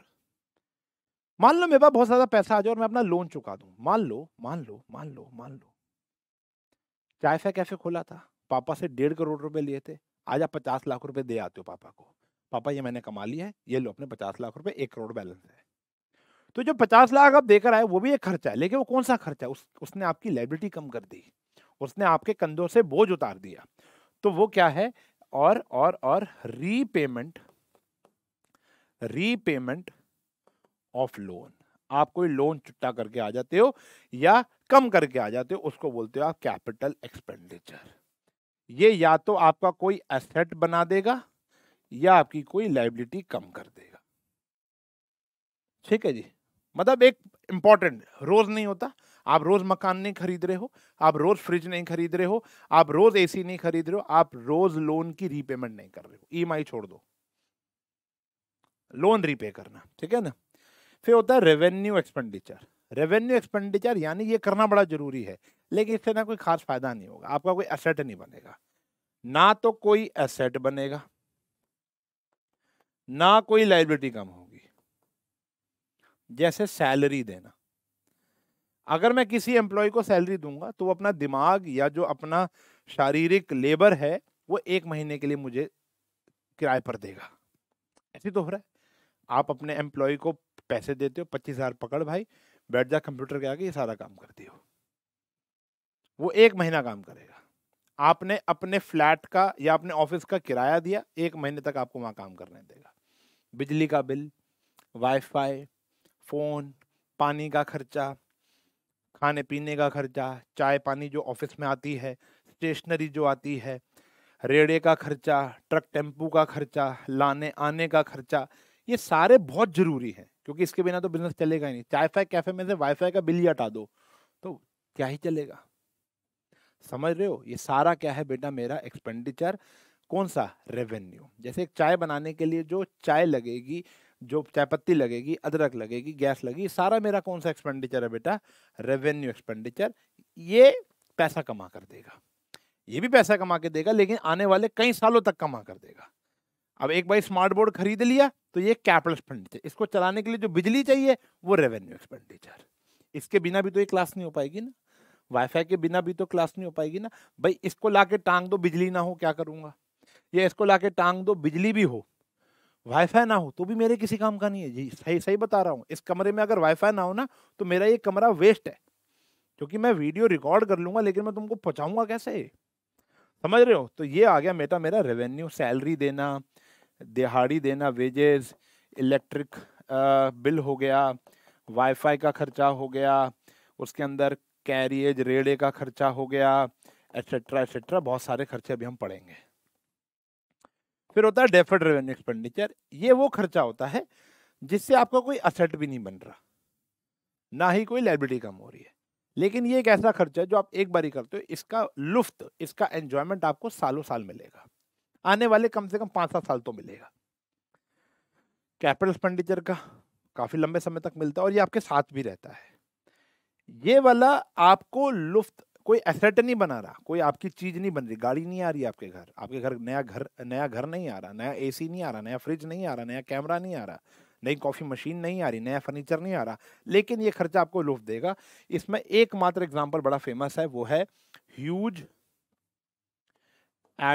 मान लो मेरे पास बहुत ज्यादा पैसा आ जाए और मैं अपना लोन चुका दूं मान लो मान लो मान लो मान लो चाय फै कैफे खोला था पापा से डेढ़ करोड़ रुपए लिए थे आज आप पचास लाख रुपए दे आते हो पापा को पापा ये मैंने कमा लिया है ये लो अपने पचास लाख रुपए एक करोड़ बैलेंस है तो जो पचास लाख आप देकर आए वो भी एक खर्चा है लेकिन वो कौन सा खर्चा है उस, उसने आपकी लाइबिलिटी कम कर दी उसने आपके कंधों से बोझ उतार दिया तो वो क्या है और और और रीपेमेंट रीपेमेंट ऑफ लोन आप कोई लोन चुट्टा करके आ जाते हो या कम करके आ जाते हो उसको बोलते हो आप कैपिटल एक्सपेंडिचर ये या तो आपका कोई एसेट बना देगा या आपकी कोई लाइबिलिटी कम कर देगा ठीक है जी मतलब एक इंपॉर्टेंट रोज नहीं होता आप रोज़ मकान नहीं खरीद रहे हो आप रोज़ फ्रिज नहीं खरीद रहे हो आप रोज़ एसी नहीं खरीद रहे हो आप रोज़ लोन की रीपेमेंट नहीं कर रहे हो ईएमआई e छोड़ दो लोन रीपे करना ठीक है ना फिर होता है रेवेन्यू एक्सपेंडिचर रेवेन्यू एक्सपेंडिचर यानी ये करना बड़ा जरूरी है लेकिन इससे ना कोई खास फायदा नहीं होगा आपका कोई एसेट नहीं बनेगा ना तो कोई एसेट बनेगा ना कोई लाइबिलिटी कम होगी जैसे सैलरी देना अगर मैं किसी एम्प्लॉय को सैलरी दूंगा तो वो अपना दिमाग या जो अपना शारीरिक लेबर है वो एक महीने के लिए मुझे किराए पर देगा ऐसे तो हो रहा है आप अपने एम्प्लॉय को पैसे देते हो पच्चीस हज़ार पकड़ भाई बैठ जा कंप्यूटर के आगे ये सारा काम करती हो वो एक महीना काम करेगा आपने अपने फ्लैट का या अपने ऑफिस का किराया दिया एक महीने तक आपको वहाँ काम करने देगा बिजली का बिल वाईफाई फ़ोन पानी का खर्चा खाने पीने का खर्चा चाय पानी जो ऑफिस में आती है स्टेशनरी जो आती है रेड़े का खर्चा ट्रक टेम्पू का खर्चा लाने आने का खर्चा ये सारे बहुत ज़रूरी हैं क्योंकि इसके बिना तो बिजनेस चलेगा ही नहीं चाय फाई कैफे में से वाईफाई का बिल ही हटा दो तो क्या ही चलेगा समझ रहे हो ये सारा क्या है बेटा मेरा एक्सपेंडिचर कौन सा रेवेन्यू जैसे एक चाय बनाने के लिए जो चाय लगेगी जो चाय पत्ती लगेगी अदरक लगेगी गैस लगेगी सारा मेरा कौन सा एक्सपेंडिचर है बेटा रेवेन्यू एक्सपेंडिचर ये पैसा कमा कर देगा ये भी पैसा कमा के देगा लेकिन आने वाले कई सालों तक कमा कर देगा अब एक बार स्मार्ट बोर्ड खरीद लिया तो ये कैपिटल एक्सपेंडिचर इसको चलाने के लिए जो बिजली चाहिए वो रेवेन्यू एक्सपेंडिचर इसके बिना भी तो ये क्लास नहीं हो पाएगी ना वाईफाई के बिना भी तो क्लास नहीं हो पाएगी ना भाई इसको ला के टांग दो बिजली ना हो क्या करूँगा या इसको ला के टांग दो बिजली भी हो वाईफाई ना हो तो भी मेरे किसी काम का नहीं है जी सही सही बता रहा हूँ इस कमरे में अगर वाईफाई ना हो ना तो मेरा ये कमरा वेस्ट है क्योंकि मैं वीडियो रिकॉर्ड कर लूँगा लेकिन मैं तुमको पहुँचाऊँगा कैसे समझ रहे हो तो ये आ गया मेटा मेरा रेवेन्यू सैलरी देना दिहाड़ी देना वेजेस इलेक्ट्रिक बिल हो गया वाईफाई का खर्चा हो गया उसके अंदर कैरिएज रेड़े का खर्चा हो गया एट्सेट्रा एट्सेट्रा बहुत सारे खर्चे अभी हम पढ़ेंगे फिर होता है डेफर्ड रेवेन्यू एक्सपेंडिचर ये वो खर्चा होता है जिससे आपका कोई असेट भी नहीं बन रहा ना ही कोई लाइबिलिटी कम हो रही है लेकिन ये एक ऐसा खर्चा है जो आप एक बार ही करते हो इसका लुफ्त इसका एंजॉयमेंट आपको सालों साल मिलेगा आने वाले कम से कम पाँच सात साल तो मिलेगा कैपिटल एक्सपेंडिचर का काफ़ी लंबे समय तक मिलता है और ये आपके साथ भी रहता है ये वाला आपको लुफ्त कोई एसेट नहीं बना रहा कोई आपकी चीज़ नहीं बन रही गाड़ी नहीं आ रही आपके घर आपके घर नया घर नया घर नहीं आ रहा नया एसी नहीं आ रहा नया फ्रिज नहीं आ रहा नया कैमरा नहीं आ रहा नई कॉफ़ी मशीन नहीं आ रही नया फर्नीचर नहीं आ रहा लेकिन ये खर्चा आपको लुफ देगा इसमें एकमात्र एग्जाम्पल बड़ा फेमस है वो है ह्यूज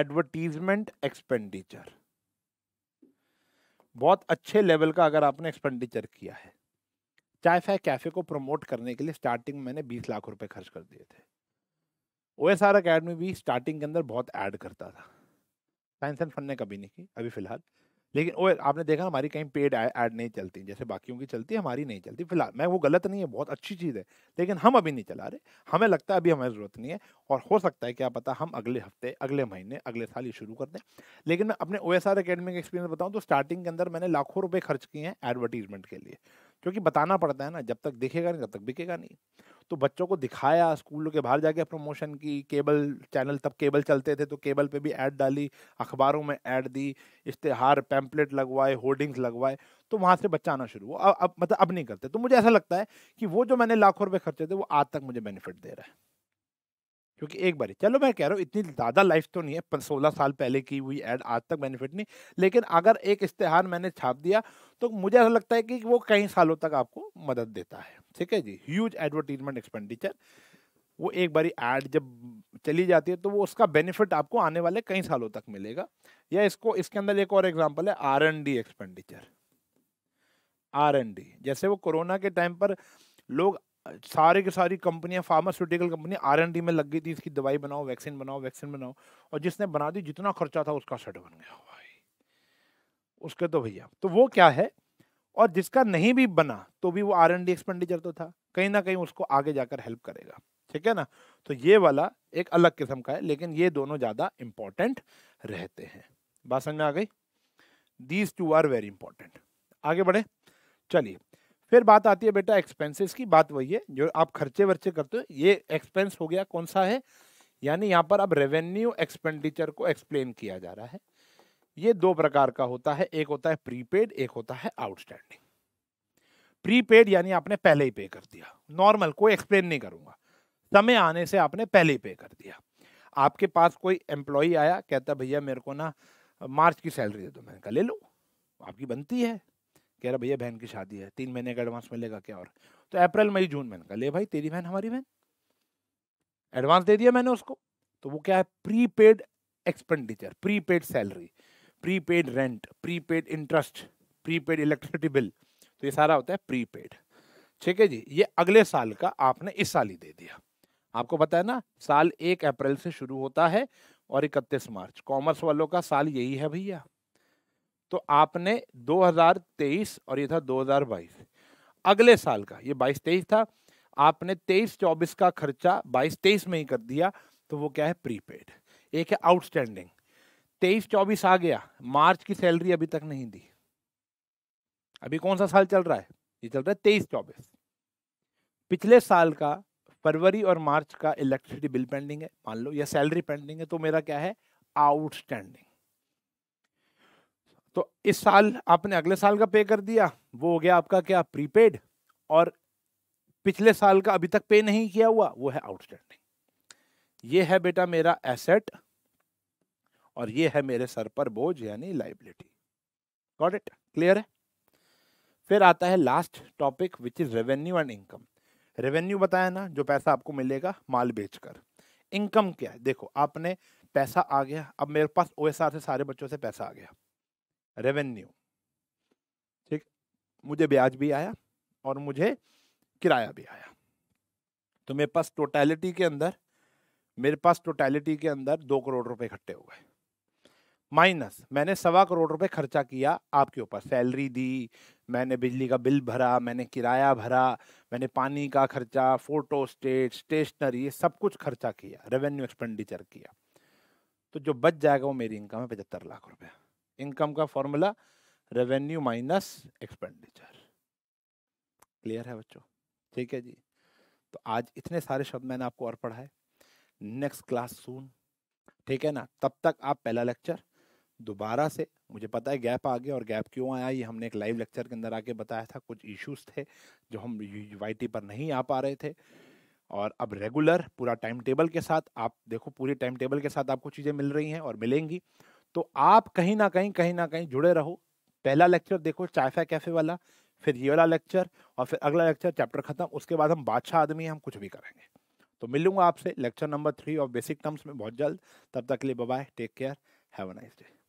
एडवर्टीजमेंट एक्सपेंडिचर बहुत अच्छे लेवल का अगर आपने एक्सपेंडिचर किया है चाय फाय कैफ़े को प्रमोट करने के लिए स्टार्टिंग मैंने बीस लाख रुपए खर्च कर दिए थे ओ एस आर अकेडमी भी स्टार्टिंग के अंदर बहुत ऐड करता था साइंस एंड फन ने कभी नहीं की अभी फिलहाल लेकिन ओ आपने देखा हमारी कहीं पेड ऐड नहीं चलती जैसे बाकियों की चलती है हमारी नहीं चलती फिलहाल मैं वो गलत नहीं है बहुत अच्छी चीज़ है लेकिन हम अभी नहीं चला रहे हमें लगता है अभी हमें ज़रूरत नहीं है और हो सकता है क्या पता हम अगले हफ्ते अगले महीने अगले साल ये शुरू कर दें लेकिन मैं अपने ओ एस आर अकेडमी का एक्सपीरियंस बताऊँ तो स्टार्टिंग के अंदर मैंने लाखों रुपये खर्च किए हैं एडवर्टीजमेंट के लिए क्योंकि बताना पड़ता है ना जब तक दिखेगा नहीं तब तक बिकेगा नहीं तो बच्चों को दिखाया स्कूलों के बाहर जाके प्रमोशन की केबल चैनल तब केबल चलते थे तो केबल पे भी ऐड डाली अखबारों में ऐड दी इश्तहार पैम्पलेट लगवाए होर्डिंग्स लगवाए तो वहाँ से बच्चा आना शुरू हुआ अब मतलब अब नहीं करते तो मुझे ऐसा लगता है कि वो जो मैंने लाखों रुपये खर्चे थे वो आज तक मुझे बेनिफिट दे रहा है क्योंकि एक बार चलो मैं कह रहा हूँ इतनी ज़्यादा लाइफ तो नहीं है सोलह साल पहले की हुई ऐड आज तक बेनिफिट नहीं लेकिन अगर एक इश्तहार मैंने छाप दिया तो मुझे ऐसा लगता है कि वो कई सालों तक आपको मदद देता है ठीक है जी ह्यूज एडवर्टीजमेंट एक्सपेंडिचर वो एक बारी एड जब चली जाती है तो वो उसका बेनिफिट आपको आने वाले कई सालों तक मिलेगा या इसको इसके अंदर एक और एग्जांपल है R N D expenditure R N D जैसे वो कोरोना के टाइम पर लोग सारे की सारी कंपनियां फार्मास्यूटिकल कंपनियां आर एन डी में लग गई थी इसकी दवाई बनाओ वैक्सीन बनाओ वैक्सीन बनाओ और जिसने बना दी जितना खर्चा था उसका सेट बन गया भाई उसके तो भैया तो वो क्या है और जिसका नहीं भी बना तो भी वो आर एन डी एक्सपेंडिचर तो था कहीं ना कहीं उसको आगे जाकर हेल्प करेगा ठीक है ना तो ये वाला एक अलग किस्म का है लेकिन ये दोनों ज़्यादा इम्पॉर्टेंट रहते हैं बात समझ में आ गई these two are very important आगे बढ़े चलिए फिर बात आती है बेटा एक्सपेंसेस की बात वही है जो आप खर्चे वर्चे करते हो ये एक्सपेंस हो गया कौन सा है यानी यहाँ पर अब रेवेन्यू एक्सपेंडिचर को एक्सप्लेन किया जा रहा है ये दो प्रकार का होता है एक होता है प्रीपेड एक होता है आउटस्टैंडिंग प्रीपेड यानी आपने पहले ही पे कर दिया नॉर्मल कोई एक्सप्लेन नहीं करूंगा समय आने से आपने पहले ही पे कर दिया आपके पास कोई एम्प्लॉय आया कहता भैया मेरे को ना मार्च की सैलरी दे दो मैंने कहा ले लो आपकी बनती है कह रहा भैया बहन की शादी है तीन महीने का एडवांस मिलेगा क्या और तो अप्रैल मई जून मैंने कहा ले भाई तेरी बहन हमारी बहन एडवांस दे दिया मैंने उसको तो वो क्या है prepaid expenditure prepaid salary prepaid rent prepaid interest prepaid electricity bill तो ये सारा होता है प्रीपेड ठीक है जी ये अगले साल का आपने इस साल ही दे दिया आपको पता है ना साल एक अप्रैल से शुरू होता है और इकतीस मार्च कॉमर्स वालों का साल यही है भैया तो आपने 2023 और ये था 2022 अगले साल का ये 22 तेईस था आपने 23 24 का खर्चा 22 23 में ही कर दिया तो वो क्या है प्रीपेड एक है आउटस्टैंडिंग तेईस चौबीस आ गया मार्च की सैलरी अभी तक नहीं दी अभी कौन सा साल चल रहा है ये चल रहा है तेईस चौबीस पिछले साल का फरवरी और मार्च का इलेक्ट्रिसिटी बिल पेंडिंग है मान लो या सैलरी पेंडिंग है तो मेरा क्या है आउटस्टैंडिंग तो इस साल आपने अगले साल का पे कर दिया वो हो गया आपका क्या प्रीपेड और पिछले साल का अभी तक पे नहीं किया हुआ वो है आउटस्टैंडिंग ये है बेटा मेरा एसेट और ये है मेरे सर पर बोझ यानी लाइबिलिटी गॉट इट क्लियर है फिर आता है last topic which is revenue and income revenue बताया ना जो पैसा आपको मिलेगा माल बेचकर इनकम क्या है देखो आपने पैसा आ गया अब मेरे पास ओ से सारे बच्चों से पैसा आ गया रेवेन्यू ठीक मुझे ब्याज भी आया और मुझे किराया भी आया तो मेरे पास टोटैलिटी के अंदर मेरे पास टोटैलिटी के अंदर दो करोड़ रुपए इकट्ठे हो गए माइनस मैंने सवा करोड़ रुपए खर्चा किया आपके ऊपर सैलरी दी मैंने बिजली का बिल भरा मैंने किराया भरा मैंने पानी का खर्चा फोटो स्टेट स्टेशनरी ये सब कुछ खर्चा किया रेवेन्यू एक्सपेंडिचर किया तो जो बच जाएगा वो मेरी इनकम है पचहत्तर लाख रुपया इनकम का formula revenue minus expenditure clear है बच्चों ठीक है जी तो आज इतने सारे शब्द मैंने आपको और पढ़ाए नेक्स्ट क्लास सून ठीक है ना तब तक आप पहला लेक्चर दोबारा से मुझे पता है गैप आ गया और गैप क्यों आया ये हमने एक लाइव लेक्चर के अंदर आके बताया था कुछ इश्यूज थे जो हम वाई पर नहीं आ पा रहे थे और अब रेगुलर पूरा टाइम टेबल के साथ आप देखो पूरी टाइम टेबल के साथ आपको चीज़ें मिल रही हैं और मिलेंगी तो आप कहीं ना कहीं कहीं ना कहीं जुड़े रहो पहला लेक्चर देखो चायफा कैफे वाला फिर ये वाला लेक्चर और फिर अगला लेक्चर चैप्टर खत्म उसके बाद हम बादशाह आदमी हम कुछ भी करेंगे तो मिलूंगा आपसे lecture number three of basic terms में बहुत जल्द तब तक के लिए bye take care have a nice day